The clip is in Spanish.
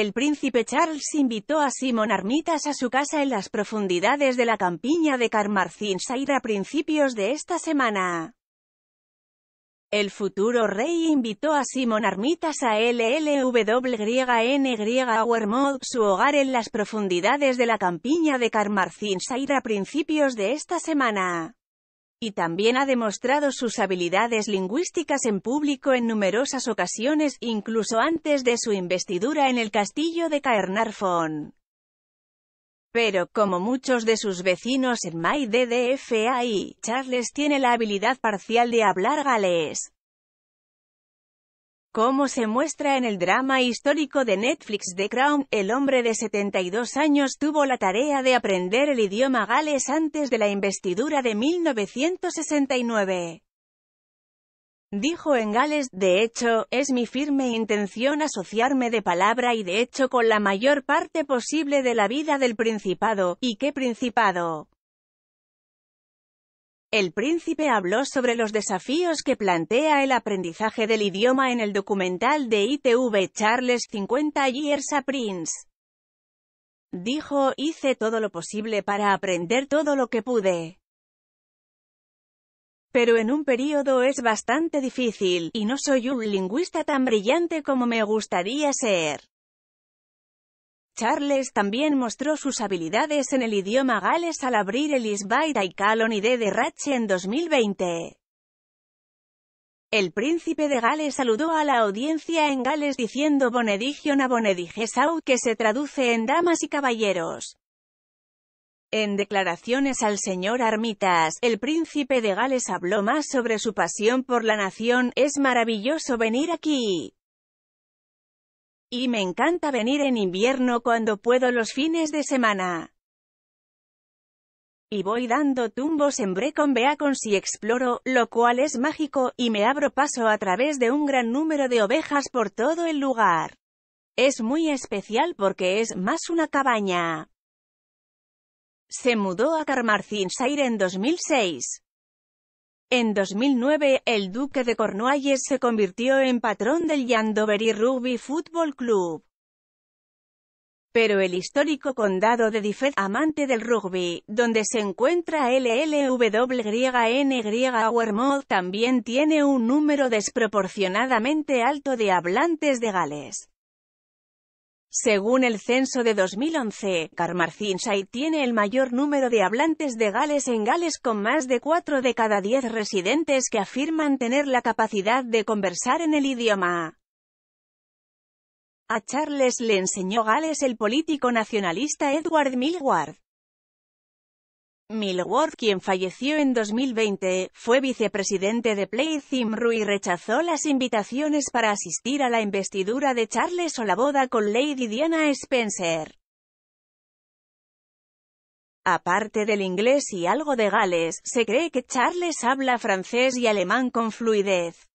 El príncipe Charles invitó a Simon Armitas a su casa en las profundidades de la campiña de Carmarthenshire a principios de esta semana. El futuro rey invitó a Simon Armitas a LLWYN su hogar en las profundidades de la campiña de Carmarthenshire a principios de esta semana y también ha demostrado sus habilidades lingüísticas en público en numerosas ocasiones, incluso antes de su investidura en el castillo de Caernarfon. Pero, como muchos de sus vecinos en Myddfai, Charles tiene la habilidad parcial de hablar galés. Como se muestra en el drama histórico de Netflix The Crown, el hombre de 72 años tuvo la tarea de aprender el idioma gales antes de la investidura de 1969. Dijo en Gales, de hecho, es mi firme intención asociarme de palabra y de hecho con la mayor parte posible de la vida del Principado, ¿y qué Principado? El príncipe habló sobre los desafíos que plantea el aprendizaje del idioma en el documental de ITV Charles 50 Years a Prince. Dijo, hice todo lo posible para aprender todo lo que pude. Pero en un periodo es bastante difícil, y no soy un lingüista tan brillante como me gustaría ser. Charles también mostró sus habilidades en el idioma gales al abrir el Isbai y y de Rache en 2020. El príncipe de Gales saludó a la audiencia en Gales diciendo Bonedigion a Bonedigesau, que se traduce en damas y caballeros. En declaraciones al señor Armitas, el príncipe de Gales habló más sobre su pasión por la nación, es maravilloso venir aquí. Y me encanta venir en invierno cuando puedo los fines de semana. Y voy dando tumbos en Brecon Beacon si exploro, lo cual es mágico, y me abro paso a través de un gran número de ovejas por todo el lugar. Es muy especial porque es más una cabaña. Se mudó a Carmarthenshire en 2006. En 2009, el Duque de Cornualles se convirtió en patrón del Yandovery Rugby Football Club. Pero el histórico condado de dyfed amante del rugby, donde se encuentra LLWYNY también tiene un número desproporcionadamente alto de hablantes de Gales. Según el censo de 2011, Carmarthenshire tiene el mayor número de hablantes de Gales en Gales con más de 4 de cada diez residentes que afirman tener la capacidad de conversar en el idioma. A Charles le enseñó Gales el político nacionalista Edward Milward. Millward, quien falleció en 2020, fue vicepresidente de Playthimru y rechazó las invitaciones para asistir a la investidura de Charles o la boda con Lady Diana Spencer. Aparte del inglés y algo de gales, se cree que Charles habla francés y alemán con fluidez.